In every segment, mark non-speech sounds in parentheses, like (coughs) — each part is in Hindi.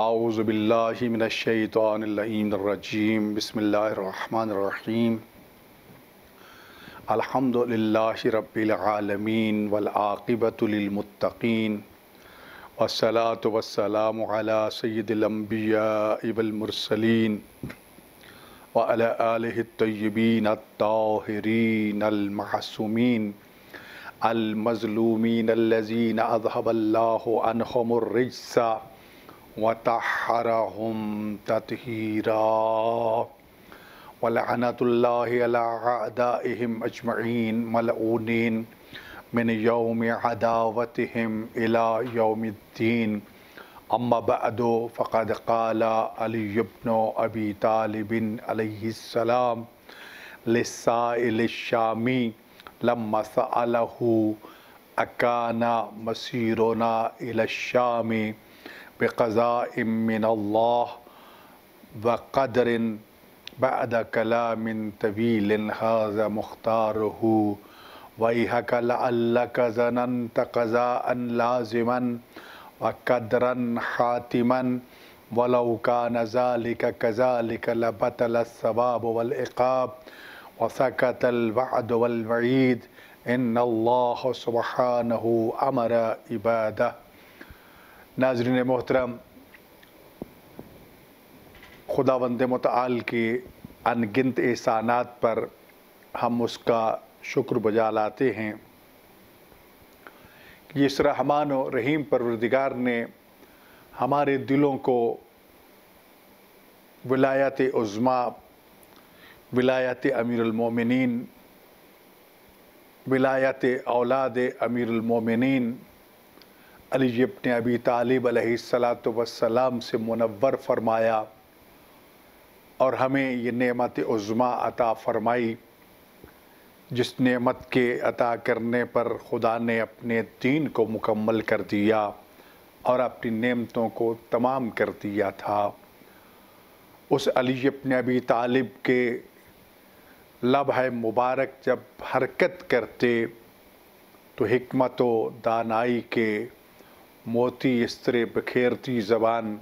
आउज़बिल्लिमिनशैतरजीम बसमीम अलहमदिल्ला रबालमीन वलाक़िबतमतकीन वसलात वसलाम सैदलम्बिया इबलमरसलिन वलतबीन ताहरीन अलमहसुमीन अलमज़लूमिन अज़हबल्लाम وطهرهم تطهيرا ولعنة الله على أعدائهم أجمعين ملعونين من يوم عداوتهم إلى يوم الدين أما بعد فقد قال علي بن أبي طالب عليه السلام للسائل الشامي لما سأله أكان مسيرنا إلى الشام بقضاء من الله وقدر بعد كلام طويل هذا مختاره ويهك لعلك ظننت قضاء لازما وقدرا حاتما ولو كان ذلك كذلك لبطل الثواب والعقاب وسكت الوعد والوعيد إن الله سبحانه أمر عباده नाजरीन मोहतरम खुदा वंद मताल के अनगिनत एहसानात पर हम उसका शुक्र बजा लाते हैं कि इस रहमान और रहीम परवरदिगार ने हमारे दिलों को विलायत उज़मा विलायत अमीरमिन विलायत औलाद अमीरमिन अलीजब ने अभी तालिब सलात वसलाम से मुनवर फरमाया और हमें ये नेमत उज़मा अता फ़रमाई जिस नेमत के अता करने पर खुदा ने अपने दीन को मुकम्मल कर दिया और अपनी नेमतों को तमाम कर दिया था उस अलीजब ने अभी तालिब के है मुबारक जब हरकत करते तो हमत व दानाई के मोती स्त्रे बखेरती ज़बान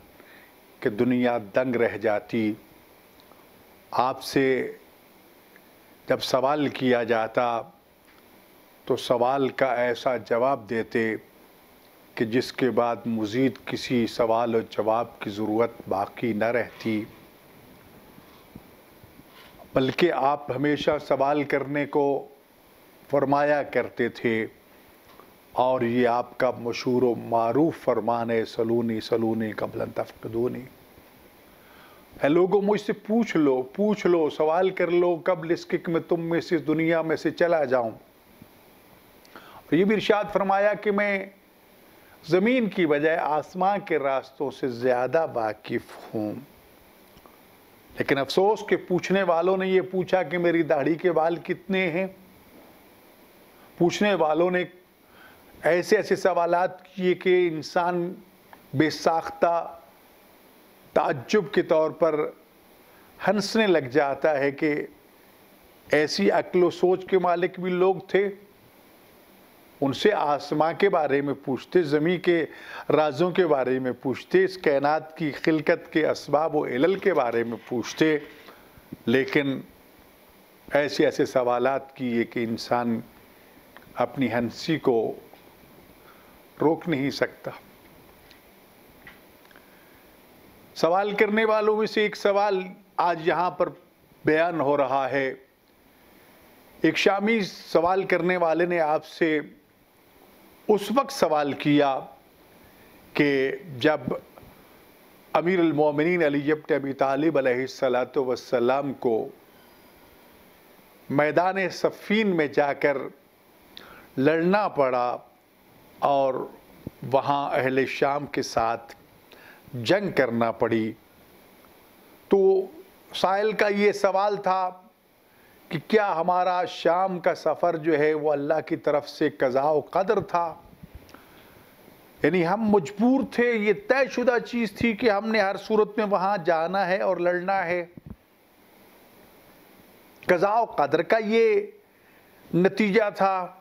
कि दुनिया दंग रह जाती आपसे जब सवाल किया जाता तो सवाल का ऐसा जवाब देते कि जिसके बाद मज़ीद किसी सवाल और जवाब की ज़रूरत बाकी न रहती बल्कि आप हमेशा सवाल करने को फरमाया करते थे और ये आपका मशहूर व मरूफ फरमान है सलूनी सलूनी कबलन तफकदूनी है लोगों मुझसे पूछ लो पूछ लो सवाल कर लो कब लिस्क में तुम में से इस दुनिया में से चला जाऊं और ये भी इर्शाद फरमाया कि मैं ज़मीन की बजाय आसमां के रास्तों से ज़्यादा वाकिफ़ हूँ लेकिन अफसोस के पूछने वालों ने ये पूछा कि मेरी दाढ़ी के बाल कितने हैं पूछने वालों ने ऐसे ऐसे सवाल किए कि इंसान बेसाख्ता ताज्जुब के तौर पर हंसने लग जाता है कि ऐसी अक्लो सोच के मालिक भी लोग थे उनसे आसमां के बारे में पूछते ज़मी के राजों के बारे में पूछते इस कैनात की खिलकत के इसबाब व के बारे में पूछते लेकिन ऐसे ऐसे सवालात किए कि इंसान अपनी हंसी को रोक नहीं सकता सवाल करने वालों में से एक सवाल आज यहाँ पर बयान हो रहा है एक शामी सवाल करने वाले ने आपसे उस वक्त सवाल किया कि जब अमीर अली अलीजब अबी तालिब सलात वसलाम को मैदान सफ़ीन में जाकर लड़ना पड़ा और वहाँ अहल शाम के साथ जंग करना पड़ी तो साहिल का ये सवाल था कि क्या हमारा शाम का सफ़र जो है वो अल्लाह की तरफ से कज़ा कदर था यानी हम मजबूर थे ये तयशुदा चीज़ थी कि हमने हर सूरत में वहाँ जाना है और लड़ना है कज़ा कदर का ये नतीजा था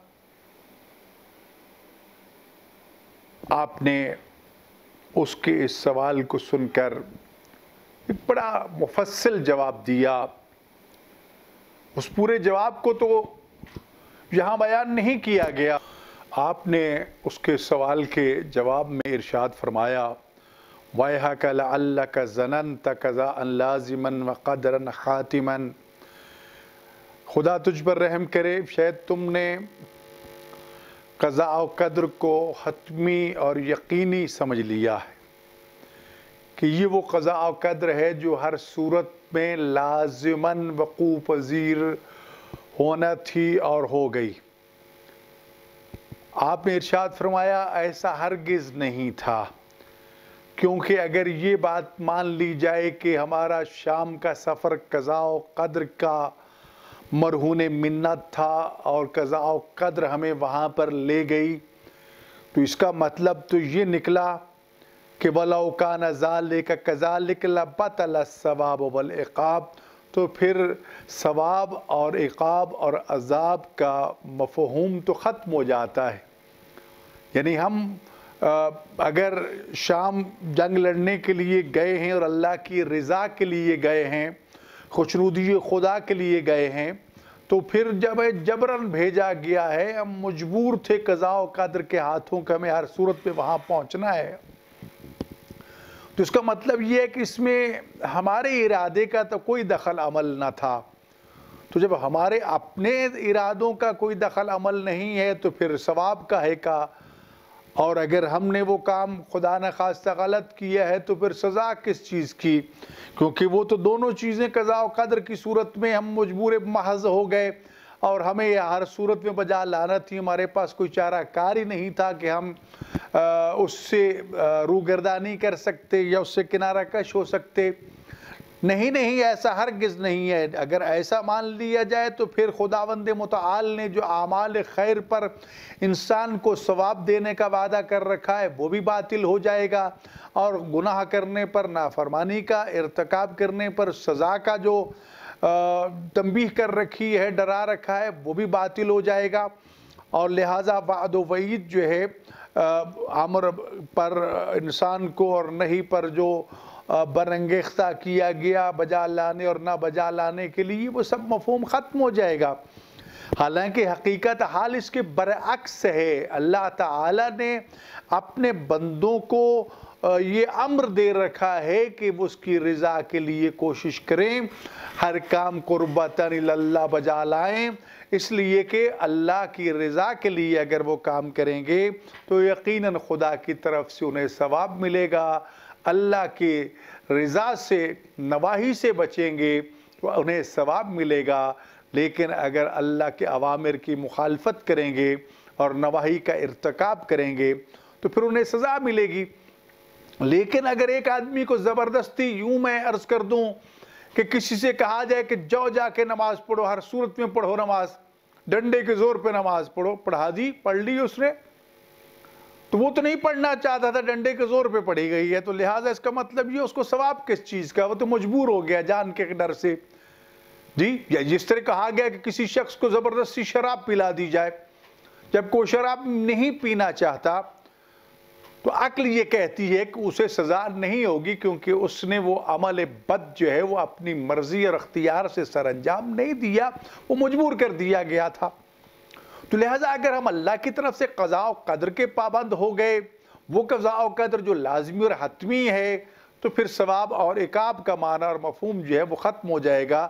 आपने उसके इस सवाल को सुनकर एक बड़ा मुफसल जवाब दिया उस पूरे जवाब को तो यहाँ बयान नहीं किया गया आपने उसके सवाल के जवाब में इरशाद फरमाया वाह कल अल्ला का जनन तज़ा अल्लाजिमन वक़दरन ख़ातिमन खुदा तुझ पर रहम करे शायद तुमने कज़ा कदर को हतमी और यकीनी समझ लिया है कि ये वो कज़ा कदर है जो हर सूरत में लाजमन वक़ू पजीर होना थी और हो गई आपने इरशाद फरमाया ऐसा हरगिज़ नहीं था क्योंकि अगर ये बात मान ली जाए कि हमारा शाम का सफ़र कज़ा कदर का मरहून मन्नत था और कज़ा कद्र हमें वहाँ पर ले गई तो इसका मतलब तो ये निकला कि नजा ले का कज़ा निकला बतल सवाब वल एकाब तो फिर सवाब और एकाब और अजाब का मफहूम तो ख़त्म हो जाता है यानी हम अगर शाम जंग लड़ने के लिए गए हैं और अल्लाह की रज़ा के लिए गए हैं खुशनुदी खुदा के लिए गए हैं तो फिर जब जबरन भेजा गया है हम मजबूर थे कजाओ कदर के हाथों का हमें हर सूरत पे वहाँ पहुँचना है तो इसका मतलब ये है कि इसमें हमारे इरादे का तो कोई दखल अमल ना था तो जब हमारे अपने इरादों का कोई दखल अमल नहीं है तो फिर सवाब का है का और अगर हमने वो काम खुदा न खास्ता गलत किया है तो फिर सज़ा किस चीज़ की क्योंकि वो तो दोनों चीज़ें कज़ा कदर की सूरत में हम मजबूर महज हो गए और हमें हर सूरत में बजा लाना थी हमारे पास कोई चारा कारी नहीं था कि हम आ, उससे रूगर्दा नहीं कर सकते या उससे किनारा कश हो सकते नहीं नहीं ऐसा हर गज़ नहीं है अगर ऐसा मान लिया जाए तो फिर खुदावंद मताल ने जो आमाल खैर पर इंसान को सवाब देने का वादा कर रखा है वो भी बातिल हो जाएगा और गुनाह करने पर नाफरमानी का इरतक करने पर सज़ा का जो तंबीह कर रखी है डरा रखा है वो भी बातिल हो जाएगा और लिहाजा बाद वईद जो है आमर पर इंसान को और नहीं पर जो बरंगेख्ता किया गया बजा लाने और ना बजा लाने के लिए वो सब मफहम ख़त्म हो जाएगा हालांकि हकीकत हाल इसके बरअक्स है अल्लाह ताला ने अपने बंदों को ये अम्र दे रखा है कि उसकी रज़ा के लिए कोशिश करें हर काम कुर्बतन अल्लाह बजा लाएँ इसलिए कि अल्लाह की रज़ा के लिए अगर वो काम करेंगे तो यकीनन खुदा की तरफ से उन्हें सवाब मिलेगा अल्लाह के रज़ा से नवाही से बचेंगे तो उन्हें सवाब मिलेगा लेकिन अगर अल्लाह के अवामिर की मुखालफत करेंगे और नवाही का इरतकब करेंगे तो फिर उन्हें सज़ा मिलेगी लेकिन अगर एक आदमी को ज़बरदस्ती यूँ मैं अर्ज़ कर दूँ कि किसी से कहा जाए कि जाओ जाके नमाज़ पढ़ो हर सूरत में पढ़ो नमाज़ डंडे के ज़ोर पे नमाज़ पढ़ो पढ़ा दी पढ़ ली उसने तो वो तो नहीं पढ़ना चाहता था डंडे के जोर पे पड़ी गई है तो लिहाजा इसका मतलब ये उसको सवाब किस चीज़ का वो तो मजबूर हो गया जान के डर से जी या जिस तरह कहा गया कि किसी शख्स को ज़बरदस्ती शराब पिला दी जाए जब को शराब नहीं पीना चाहता तो अक्ल ये कहती है कि उसे सज़ा नहीं होगी क्योंकि उसने वो अमल बद जो है वो अपनी मर्ज़ी और अख्तियार से सर अंजाम नहीं दिया वो मजबूर कर दिया गया था तो लिहाजा अगर हम अल्लाह की तरफ से कज़ा कदर के पाबंद हो गए वो कज़ा कदर जो लाजमी और हतमी है तो फिर सवाब और एकाब का माना और मफहम जो है वो ख़त्म हो जाएगा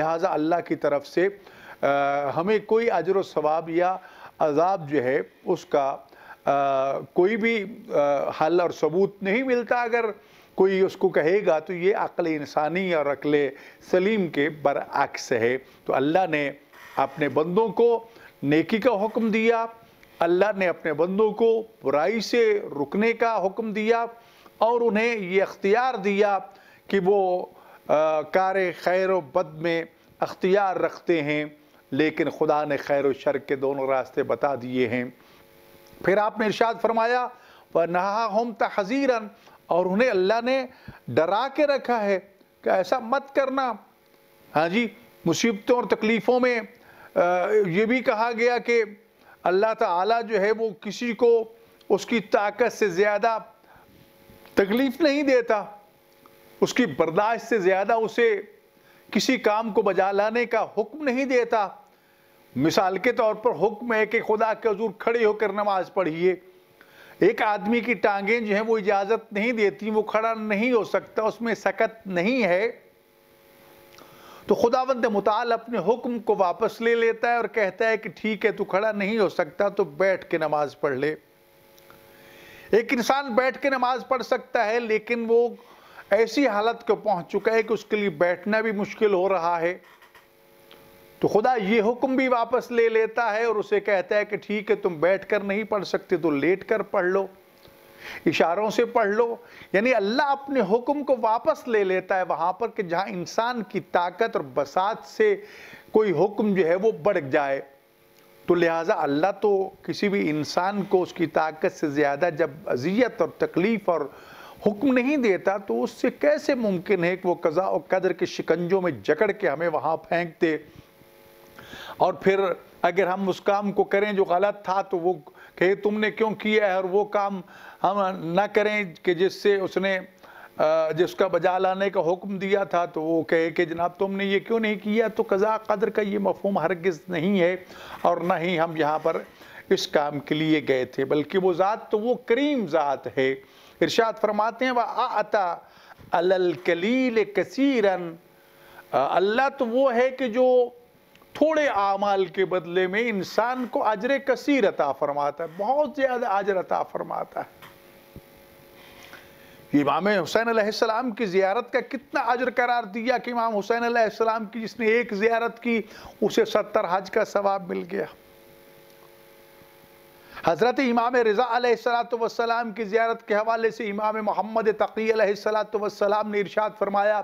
लिहाजा अल्लाह की तरफ से आ, हमें कोई अजर वाब या अजाब जो है उसका आ, कोई भी आ, हल और सबूत नहीं मिलता अगर कोई उसको कहेगा तो ये अकल इंसानी और अकल सलीम के बरअक्स है तो अल्लाह ने अपने बंदों को नेकी का हुक्म दिया अल्लाह ने अपने बंदों को बुराई से रुकने का हुक्म दिया और उन्हें ये अख्तियार दिया कि वो कार खैर बद में अख्तियार रखते हैं लेकिन खुदा ने खैर शर के दोनों रास्ते बता दिए हैं फिर आपने इर्शाद फरमाया व नहा हम तहजीरन और उन्हें अल्लाह ने डरा के रखा है कि ऐसा मत करना हाँ जी मुसीबतों और तकलीफ़ों में ये भी कहा गया कि अल्लाह ताला जो है वो किसी को उसकी ताकत से ज़्यादा तकलीफ़ नहीं देता उसकी बर्दाश्त से ज़्यादा उसे किसी काम को बजा लाने का हुक्म नहीं देता मिसाल के तौर पर हुक्म है कि खुदा के हजूर खड़े होकर नमाज़ पढ़िए एक आदमी की टांगें जो हैं वो इजाज़त नहीं देती वो खड़ा नहीं हो सकता उसमें सकत नहीं है तो खुदावंद मताल अपने हुक्म को वापस ले लेता है और कहता है कि ठीक है तू खड़ा नहीं हो सकता तो बैठ के नमाज पढ़ ले एक इंसान बैठ के नमाज पढ़ सकता है लेकिन वो ऐसी हालत को पहुंच चुका है कि उसके लिए बैठना भी मुश्किल हो रहा है तो खुदा ये हुक्म भी वापस ले लेता है और उसे कहता है कि ठीक है तुम बैठ कर नहीं पढ़ सकते तो लेट कर पढ़ लो इशारों से पढ़ लो यानी अल्लाह अपने हुक्म को वापस ले लेता है वहां पर कि जहां इंसान की ताकत और बसात से कोई हुक्म जो है वो बढ़ जाए तो लिहाजा अल्लाह तो किसी भी इंसान को उसकी ताकत से ज़्यादा जब अजियत और तकलीफ़ और हुक्म नहीं देता तो उससे कैसे मुमकिन है कि वो कज़ा और कदर के शिकंजों में जकड़ के हमें वहाँ फेंक दे और फिर अगर हम उस काम को करें जो गलत था तो वो कहे तुमने क्यों किया है और वो काम हम ना करें कि जिससे उसने जिसका बजा लाने का हुक्म दिया था तो वो कहे कि जनाब तुमने ये क्यों नहीं किया तो कज़ा कदर का ये मफहम हरगिज़ नहीं है और ना ही हम यहाँ पर इस काम के लिए गए थे बल्कि वो ज़ात तो वो करीम ज़ात है इर्शाद फरमाते हैं वह आता अलकलील कलील कसीरन अल्लाह तो वो है कि जो थोड़े आमाल के बदले में इंसान को अजर कसीर अता फरमाता है बहुत ज़्यादा अजर अता फरमाता है इमाम हुसैन सलाम की ज़ियारत का कितना अजर करार दिया कि इमाम हुसैन सलाम की जिसने एक ज़ियारत की उसे सत्तर हज का सवाब मिल गया हज़रत इमाम रज़ा की ज्यारत के हवाले से इमाम मोहम्मद तकी सलाम ने इरशाद फरमाया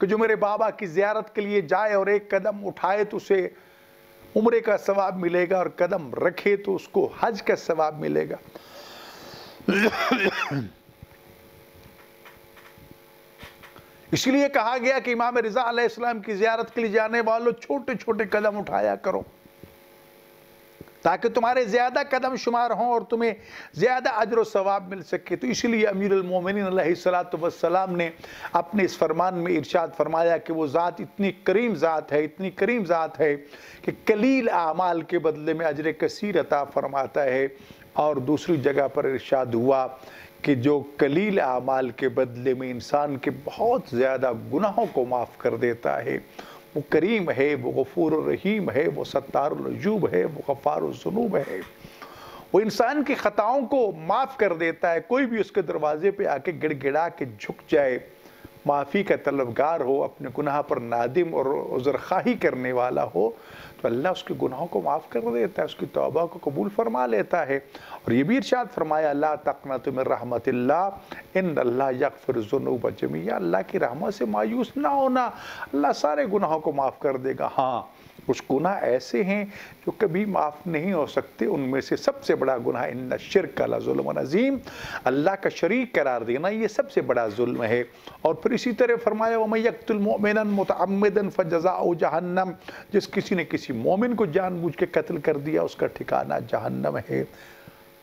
कि जो मेरे बाबा की ज्यारत के लिए जाए और एक कदम उठाए तो उसे उम्र का सवाब मिलेगा और कदम रखे तो उसको हज का सवाब मिलेगा इसलिए कहा गया कि इमाम रज़ा की ज्यारत के लिए जाने वालों छोटे छोटे कदम उठाया करो ताकि तुम्हारे ज़्यादा कदम शुमार हों और तुम्हें ज़्यादा अजर सवाब मिल सके तो इसलिए अमीरमिन सलाम ने अपने इस फरमान में इरशाद फरमाया कि वो ज़ात इतनी करीम ज़ात है इतनी करीम ज़ात है कि कलील आमाल के बदले में अजर कसीर अता फरमाता है और दूसरी जगह पर इरशाद हुआ कि जो कलील आमाल के बदले में इंसान के बहुत ज़्यादा गुनाहों को माफ़ कर देता है वो करीम है वो गफूर रहीम है वो सत्तारजूब है वो गफ़ारजनूब है वो इंसान की ख़ताओं को माफ़ कर देता है कोई भी उसके दरवाजे पे आके गिड़गिड़ा के झुक जाए माफ़ी का तलबगार हो अपने गुनाह पर नादिम और उज़र खाही करने वाला हो तो अल्लाह उसके गुनाहों को माफ़ कर देता है उसकी तोबा को कबूल फरमा लेता है और ये भी इर्शाद फरमाया अल्लाह तकना तुम रहमत इन अल्लाह फिर जुनूब जमी अल्लाह की रहमत से मायूस ना होना अल्लाह सारे गुनाहों को माफ़ कर देगा हाँ कुछ गुनाह ऐसे हैं जो कभी माफ़ नहीं हो सकते उनमें से सबसे बड़ा गुनाह इन शिर कालाज़ुलमज़ीम अल्लाह का शरीक करार देना ये सबसे बड़ा जुल्म है और फिर इसी तरह फरमाया वमैतुलमोमिन मतमदन फ़जा जहन्नम जिस किसी ने किसी मोमिन को जानबूझ के कत्ल कर दिया उसका ठिकाना जहन्नम है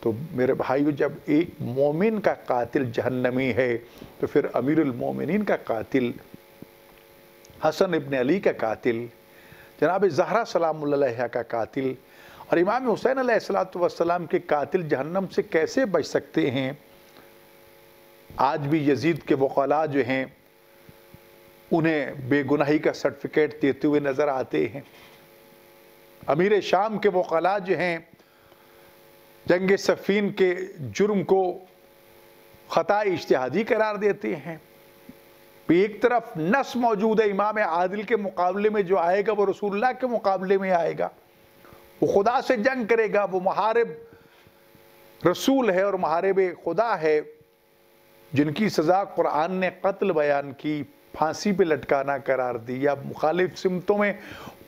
तो मेरे भाइयों जब एक मोमिन का कातिल जहन्नमी है तो फिर अमीरमिन का कातिल हसन इबन अली का कातिल जनाब जहरा सलाम का कातिल और इमाम हुसैन सलाम के कातिल जहन्नम से कैसे बच सकते हैं आज भी यजीद के वकला जो हैं उन्हें बेगुनाही का सर्टिफिकेट देते हुए नज़र आते हैं अमीर शाम के वकला जो हैं जंग सफ़ीन के जुर्म को ख़ता इश्तहादी करार देते हैं एक तरफ नस मौजूद है इमाम आदिल के मुकाबले में जो आएगा वो रसूलुल्लाह के मुकाबले में आएगा वो खुदा से जंग करेगा वो महारब रसूल है और महारब खुदा है जिनकी सज़ा कुरान ने कत्ल बयान की फांसी पे लटकाना करार दिया मुखालिफ सिमतों में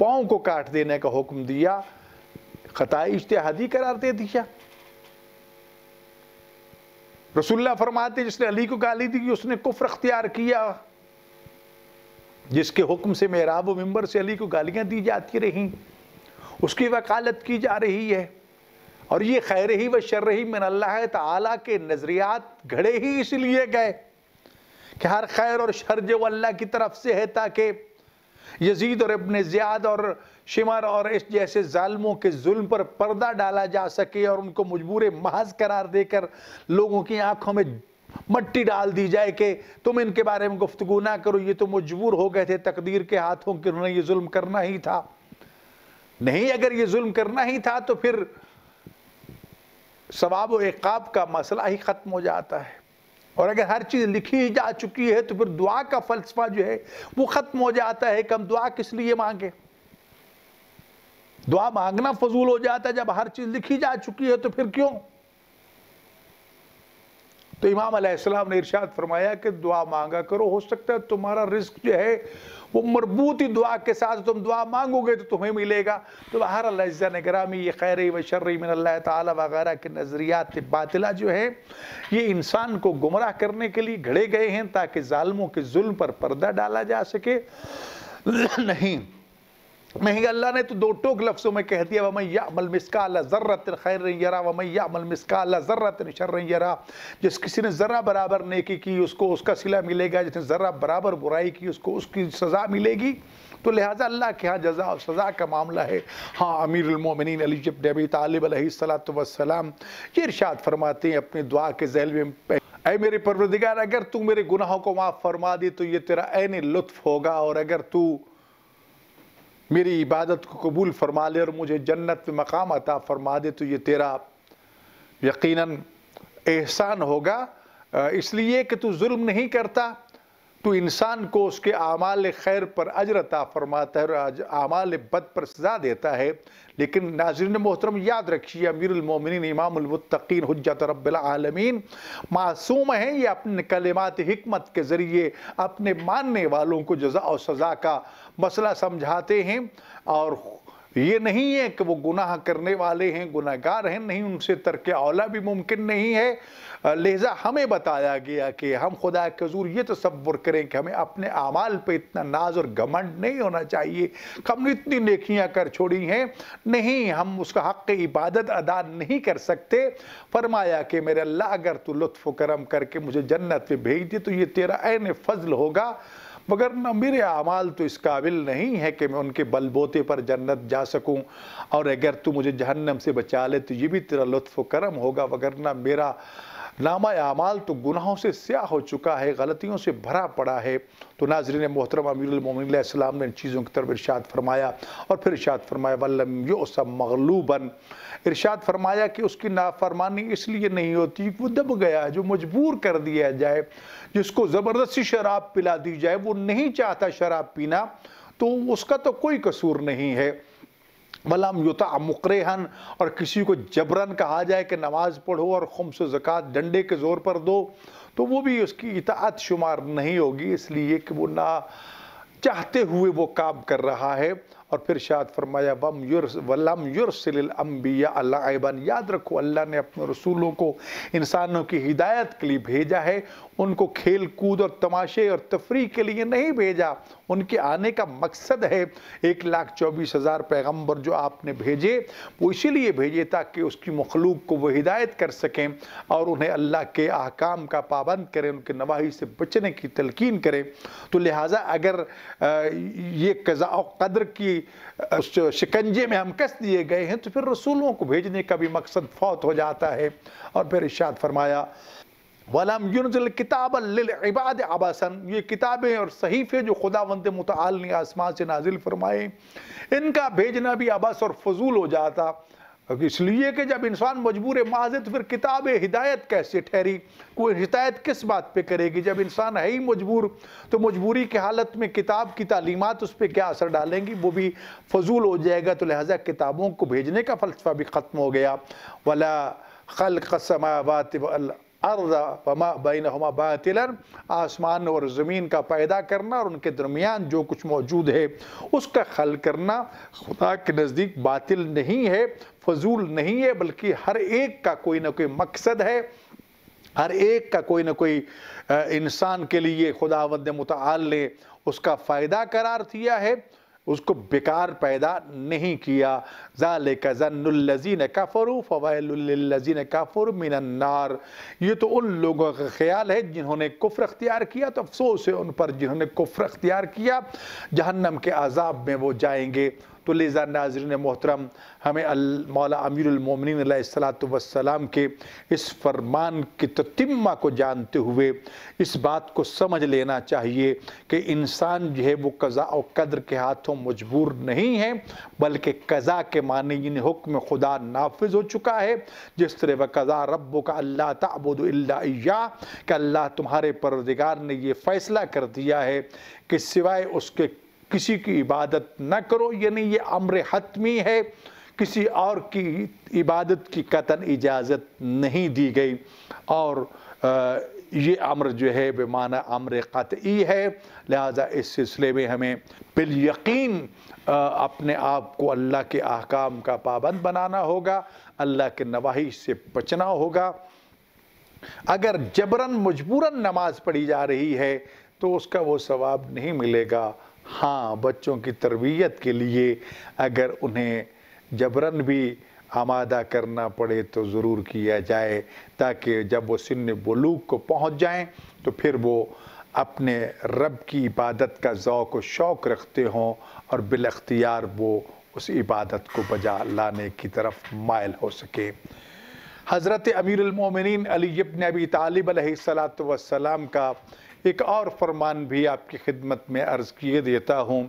पाओ को काट देने का हुक्म दिया ख़ता इश्तहादी करार दे दिया रसुल्ला फरमाते जिसने अली को गाली दी उसने कुफर अख्तियार किया जिसके हुक्म से मेहराब मंबर से अली को गालियाँ दी जाती रहीं उसकी वकालत की जा रही है और ये खैर ही व शर ही मन अल्लाह ताला के नज़रियात घड़े ही इसलिए गए कि हर खैर और शर जो अल्लाह की तरफ से है ताकि यजीद और अपने ज्याद और शिमर और इस जैसे जालमों के जुल्म पर पर्दा डाला जा सके और उनको मजबूर महज करार देकर लोगों की आंखों में मट्टी डाल दी जाए कि तुम इनके बारे में गुफ्तगु ना करो ये तो मजबूर हो गए थे तकदीर के हाथों कि उन्होंने ये जुल्म करना ही था नहीं अगर ये जुल्म करना ही था तो फिर सवाब एकाब का मसला ही ख़त्म हो जाता है और अगर हर चीज़ लिखी जा चुकी है तो फिर दुआ का फलसफा जो है वो ख़त्म हो जाता है कि हम दुआ किस लिए मांगे दुआ मांगना फजूल हो जाता है जब हर चीज़ लिखी जा चुकी है तो फिर क्यों तो इमाम अलैहिस्सलाम ने इरशाद फरमाया कि दुआ मांगा करो हो सकता है तुम्हारा रिस्क जो है वो मरबूती दुआ के साथ तुम दुआ मांगोगे तो तुम्हें मिलेगा तो हर अल्लाजा नगरामी ये खैर व शर मिनल्ला ताली वगैरह के नज़रियात बातिला जो है ये इंसान को गुमराह करने के लिए घड़े गए हैं ताकि ालमों के जुल्म पर पर्दा डाला जा सके (coughs) नहीं महंगा अल्लाह ने तो दो टोक लफ्सों में कह दिया अमल मिसका ज़र्रत खैर यरा अमल मिसका ज़र्रत शर यरा जिस किसी ने ज़रा बराबर नेकी की उसको उसका सिला मिलेगा जिसने ज़रा बराबर बुराई की उसको उसकी सज़ा मिलेगी तो लिहाजा अल्लाह के यहाँ जजा और सज़ा का मामला है हाँ अमीर अली जब नबी तालब सलाम ये इर्शाद फरमाते हैं अपने दुआ के जहल में अय मेरे परवरदिगार अगर तू मेरे गुनाहों को माफ़ फरमा दे तो ये तेरा ऐन लुत्फ़ होगा और अगर तू मेरी इबादत को कबूल फरमा ले और मुझे जन्नत में मकाम अता फरमा दे तो ये तेरा यकीनन एहसान होगा इसलिए कि तू जुल्म नहीं करता तो इंसान को उसके आमाल खैर पर अजरता फरमाता है और आमाल बद पर सजा देता है लेकिन नाजरन मोहतरम याद रखिए अमीरमिन इमामतकीन हजत रबालमीन मासूम हैं ये अपने कलिमात हमत के ज़रिए अपने मानने वालों को जजा और सज़ा का मसला समझाते हैं और ये नहीं है कि वो गुनाह करने वाले हैं गुनाहगार हैं नहीं उनसे तरक अवला भी मुमकिन नहीं है लहजा हमें बताया गया कि हम खुदा के हजूर ये तस्वुर करें कि हमें अपने अमाल पे इतना नाज और घमंड नहीं होना चाहिए हमने इतनी नेकियां कर छोड़ी हैं नहीं हम उसका हक इबादत अदा नहीं कर सकते फरमाया कि मेरे अल्लाह अगर तू लुत्फ़ करम करके मुझे जन्नत में भेज दे तो ये तेरा ऐन फजल होगा मगर न मेरे अमाल तो इस काबिल नहीं है कि मैं उनके बलबोते पर जन्नत जा सकूं और अगर तू मुझे जहन्नम से बचा ले तो ये भी तेरा लुत्फ करम होगा वगरना मेरा नामा अमाल तो गुनाहों से स्याह हो चुका है गलतियों से भरा पड़ा है तो नाजरीन मोहतरम अमीरमिनम ने इन चीज़ों की तरफ इर्शाद फरमाया और फिर इर्शाद फरमाया वल्लम यो सब मगलूबन इर्शाद फरमाया कि उसकी नाफरमानी इसलिए नहीं होती वो दब गया है जो मजबूर कर दिया जाए जिसको ज़बरदस्ती शराब पिला दी जाए वो नहीं चाहता शराब पीना तो उसका तो कोई कसूर नहीं है वलम युता मुकरेहन और किसी को जबरन कहा जाए कि नमाज़ पढ़ो और से ज़क़़त डंडे के ज़ोर पर दो तो वो भी उसकी इतात शुमार नहीं होगी इसलिए कि वो ना चाहते हुए वो काम कर रहा है और फिर शायद फरमाया वम युर वलम युरसलम्बिया अल्लाबन याद रखो अल्लाह ने अपने रसूलों को इंसानों की हिदायत के लिए भेजा है उनको खेल कूद और तमाशे और तफरी के लिए नहीं भेजा उनके आने का मकसद है एक लाख चौबीस हज़ार पैगम्बर जो आपने भेजे वो इसीलिए भेजे ताकि उसकी मखलूक को वो हिदायत कर सकें और उन्हें अल्लाह के अहकाम का पाबंद करें उनके नवाही से बचने की तलकिन करें तो लिहाजा अगर ये कज़ा कदर की शिकंजे में हम कस दिए गए हैं तो फिर रसूलों को भेजने का भी मकसद फौत हो जाता है और फिर इर्शाद फरमाया वलम यूनजल किताब इबाद आबासन ये किताबें और सहीफ़े जो वंद मताल ने आसमान से नाजिल फरमाए इनका भेजना भी अबस और फजूल हो जाता इसलिए कि जब इंसान मजबूर तो फिर किताब हिदायत कैसे ठहरी कोई हिदायत किस बात पे करेगी जब इंसान है ही मजबूर तो मजबूरी की हालत में किताब की तालीमत उस पर क्या असर डालेंगी वो भी फजूल हो जाएगा तो लिहाजा किताबों को भेजने का फलसफा भी ख़त्म हो गया वला खल कसमावत अर्द वमा बैन हमा बातिलन आसमान और ज़मीन का पैदा करना और उनके दरमियान जो कुछ मौजूद है उसका हल करना खुदा के नज़दीक बातिल नहीं है फजूल नहीं है बल्कि हर एक का कोई ना कोई मकसद है हर एक का कोई ना कोई इंसान के लिए खुदावंद मुताल ने उसका फ़ायदा करार दिया है उसको बेकार पैदा नहीं किया ज़ाल कज़नजीन काफ़रू फ़वालजीन काफ़ुर मिनन्नार ये तो उन लोगों का ख्याल है जिन्होंने कुफ्र अख्तियार किया तो अफसोस है उन पर जिन्होंने कुफ़र अख्तियार किया जहन्नम के आज़ाब में वो जाएंगे तो लेजा नाजरन मोहतरम हमें मौला अमीरमिन सलाम के इस फरमान की ततिमा को जानते हुए इस बात को समझ लेना चाहिए कि इंसान जो है वो कज़ा और कद्र के हाथों मजबूर नहीं है बल्कि कज़ा के माने इन हुक्म खुदा नाफिज हो चुका है जिस तरह व कज़ा रब का अल्लाह तबोदिल्ला कि अल्लाह तुम्हारे परदिगार ने ये फ़ैसला कर दिया है कि सिवाय उसके किसी की इबादत न करो यानी ये अम्र हतमी है किसी और की इबादत की कतन इजाज़त नहीं दी गई और ये अम्र जो है बेमाना अम्र क़तई है लिहाजा इस सिलसिले में हमें बिल यकीन अपने आप को अल्लाह के अहकाम का पाबंद बनाना होगा अल्लाह के नवाही से बचना होगा अगर जबरन मजबूरन नमाज पढ़ी जा रही है तो उसका वो सवाब नहीं मिलेगा हाँ बच्चों की तरबियत के लिए अगर उन्हें जबरन भी आमादा करना पड़े तो ज़रूर किया जाए ताकि जब वो सिन बलूक को पहुँच जाएँ तो फिर वो अपने रब की इबादत का ज़ौक़ व शौक़ रखते हों और बिलख्तियार वो उस इबादत को बजा लाने की तरफ मायल हो सके हज़रत अमीरमिन अली इबन अबी तालिब सलात वसलाम का एक और फरमान भी आपकी खिदमत में अर्ज़ किए देता हूँ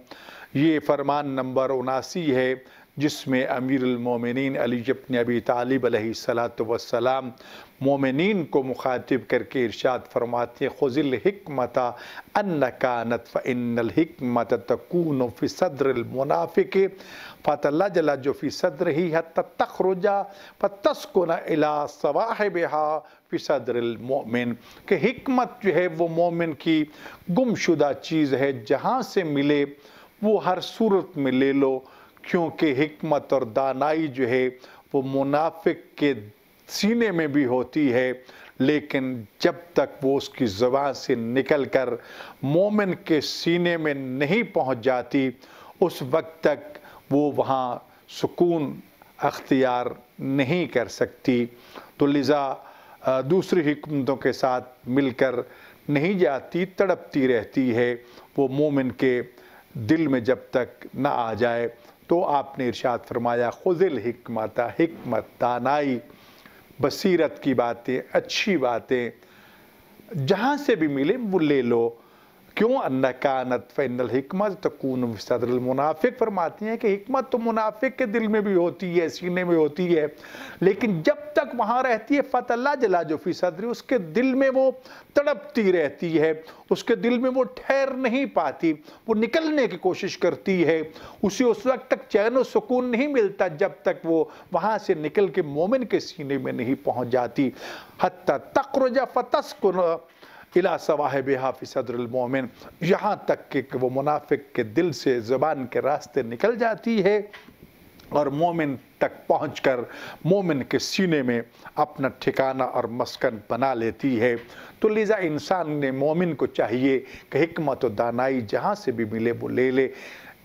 ये फरमान नंबर उनासी है जिसमें अमीरमिन अली जब नबी तालिब वसलाम मोमिन को मुखातिब करके इरशाद फरमाते खजिल हमत अनकानत तकून फ़ि फ़तला जला जो फ़ी सदर ही है तखरुजा पतस्कुन अला सवाहबहा फ़ि सदरमिन के हमत जो है वो मोमिन की गुमशुदा चीज़ है जहाँ से मिले वो हर सूरत में ले लो क्योंकि हमत और दानाई जो है वो मुनाफिक के सीने में भी होती है लेकिन जब तक वो उसकी ज़बान से निकल कर मोमिन के सीने में नहीं पहुंच जाती उस वक्त तक वो वहाँ सुकून अख्तियार नहीं कर सकती तो लिज़ा दूसरी हमतों के साथ मिलकर नहीं जाती तड़पती रहती है वो मोमिन के दिल में जब तक ना आ जाए तो आपने इरशाद फरमाया खुजिल हमत हिकमत दानाई बसीरत की बातें अच्छी बातें जहाँ से भी मिले वो ले लो क्यों अन्नकानत फ़ैनल हिकमत तकून सदर मुनाफिक फरमाती हैं कि हमत तो मुनाफिक के दिल में भी होती है सीने में होती है लेकिन जब तक वहाँ रहती है फतल्ला जला जो फी सदर उसके दिल में वो तड़पती रहती है उसके दिल में वो ठहर नहीं पाती वो निकलने की कोशिश करती है उसे उस वक्त तक चैन सुकून नहीं मिलता जब तक वो वहाँ से निकल के मोमिन के सीने में नहीं पहुँच जाती हती तकरजा फतस्कुन इला सवाहब हाफि सदरमोमिन यहाँ तक कि वो मुनाफिक के दिल से ज़बान के रास्ते निकल जाती है और मोमिन तक पहुँच कर मोमिन के सीने में अपना ठिकाना और मस्कन बना लेती है तो लिजा इंसान ने मोमिन को चाहिए कि हमत व दानाई जहाँ से भी मिले वो ले ले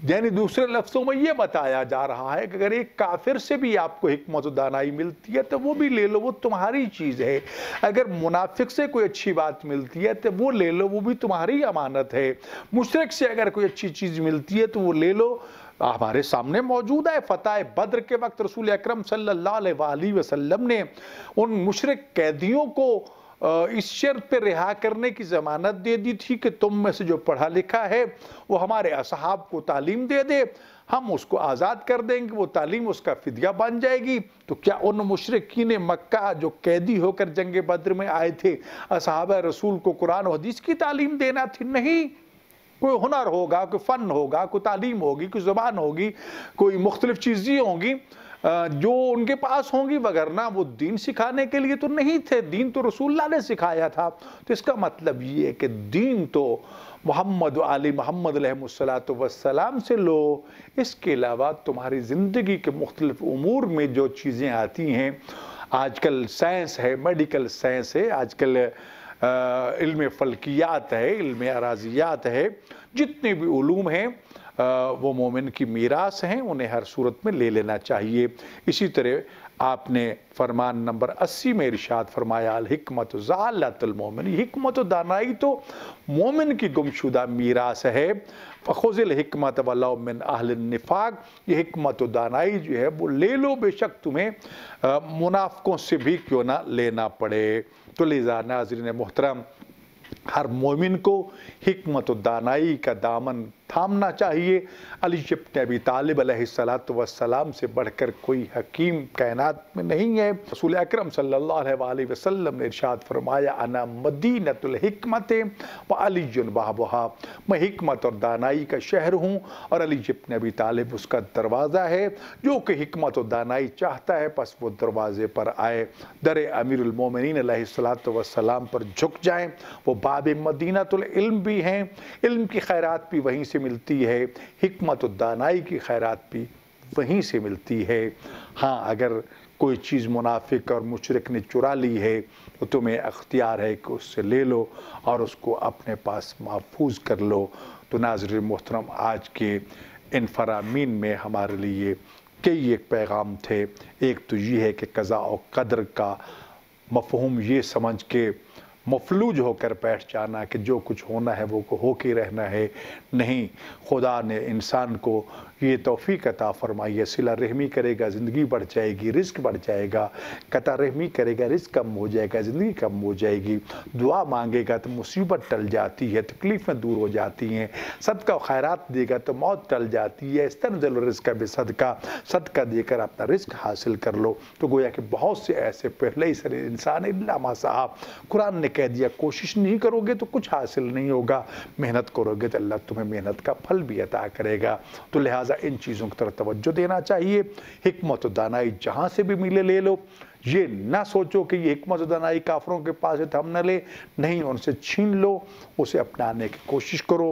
यानी दूसरे लफ्ज़ों में ये बताया जा रहा है कि अगर एक काफिर से भी आपको हमत दानाई मिलती है तो वो भी ले लो वो तुम्हारी चीज़ है अगर मुनाफिक से कोई अच्छी बात मिलती है तो वो ले लो वो भी तुम्हारी अमानत है मुशरक से अगर कोई अच्छी चीज़ मिलती है तो वो ले लो हमारे सामने मौजूद है फतेह बद्र के वक्त रसूल अक्रम सल्ला वसम ने उन मुशरक कैदियों को इस शर्त पे रिहा करने की ज़मानत दे दी थी कि तुम में से जो पढ़ा लिखा है वो हमारे असहाब को तालीम दे दे हम उसको आज़ाद कर देंगे वो तालीम उसका फिदिया बन जाएगी तो क्या उन ने मक्का जो कैदी होकर जंग बद्र में आए थे असहाब रसूल को कुरान हदीस की तालीम देना थी नहीं कोई हुनर होगा कोई फ़न होगा कोई तालीम होगी कोई ज़बान होगी कोई मुख्तलिफ़ चीज़ें होंगी जो उनके पास होंगी वगरना वो दीन सिखाने के लिए तो नहीं थे दीन तो रसूल्ला ने सिखाया था तो इसका मतलब ये है कि दीन तो मोहम्मद आली मोहम्मद सलाम से लो इसके अलावा तुम्हारी ज़िंदगी के मुख्तलिफ़ उमूर में जो चीज़ें आती हैं आजकल साइंस है मेडिकल साइंस है आजकल इल्म फलकियात है इल्म अराजियात है जितने भी ूम हैं वो मोमिन की मीरास हैं उन्हें हर सूरत में ले लेना चाहिए इसी तरह आपने फरमान नंबर 80 में इरशाद फरमाया हमत ज़ालतमोमिन हमत दानाई तो मोमिन की गुमशुदा मीरास है फ़खुज़िल वमिन अहलनफाक ये हमत दानाई जो है वो ले लो बेशक तुम्हें मुनाफ़ों से भी क्यों ना लेना पड़े तो लिजा नाजरन मोहतरम हर मोमिन को हमत दानाई का दामन थामना चाहिए अली जब नबी अभी तालब सलाम से बढ़कर कोई हकीम कायनात में नहीं है रसूल अक्रम सल्लल्लाहु ने इरशाद फरमाया अना मदीनतमत व अली बाबहा मैं हमत और दानाई का शहर हूँ और अली जब ने अभी तालब उसका दरवाज़ा है जो कि हमत और दानाई चाहता है बस वो दरवाज़े पर आए दर अमीरमिन सलाम पर झुक जाएँ वो बाब मदीनतम भी हैं इल्म की खैरात भी वहीं से मिलती है हमत दानाई की खैरात भी वहीं से मिलती है हाँ अगर कोई चीज़ मुनाफिक और मुशरक ने चुरा ली है तो तुम्हें अख्तियार है कि उससे ले लो और उसको अपने पास महफूज कर लो तो नाजर मोहतरम आज के इन फरामीन में हमारे लिए कई एक पैगाम थे एक तो ये है कि कज़ा और कदर का मफहम ये समझ के मफलूज होकर बैठ जाना कि जो कुछ होना है वो को हो के रहना है नहीं खुदा ने इंसान को ये तोफ़ी कता फरमाई है सिला रहमी करेगा ज़िंदगी बढ़ जाएगी रिस्क बढ़ जाएगा कता रहमी करेगा रिस्क कम हो जाएगा ज़िंदगी कम हो जाएगी दुआ मांगेगा तो मुसीबत टल जाती है तकलीफ़ें दूर हो जाती हैं सदका ख़ैरत देगा तो मौत टल जाती है इस तरह जल रिस्क का भी सदका सदका देकर अपना रिस्क हासिल कर लो तो गोया कि बहुत से ऐसे पहले ही इंसान इलामा साहब कुरान ने कह दिया कोशिश नहीं करोगे तो कुछ हासिल नहीं होगा मेहनत करोगे तो अल्लाह तुम्हें हमें मेहनत का फल भी अदा करेगा तो लिहाजा इन चीज़ों की तरफ तवज्जो देना चाहिए हमत दानाई जहाँ से भी मिले ले लो ये ना सोचो कि ये हमत दानाई काफरों के पास है तो हम न ले नहीं उनसे छीन लो उसे अपनाने की कोशिश करो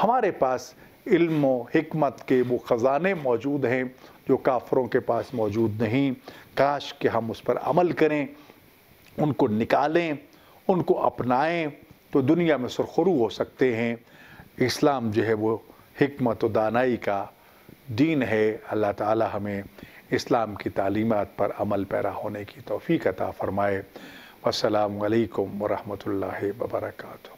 हमारे पास इल्म हमत के वो ख़जाने मौजूद हैं जो काफरों के पास मौजूद नहीं काश कि हम उस पर अमल करें उनको निकालें उनको अपनाएं तो दुनिया में सुरखरू हो सकते हैं इस्लाम जो है वो हमत व दानाई का दीन है अल्लाह ताला हमें इस्लाम की तालीमत पर अमल पैरा होने की तोफ़ी अता फ़रमाए वालकम वरहमल वबरकू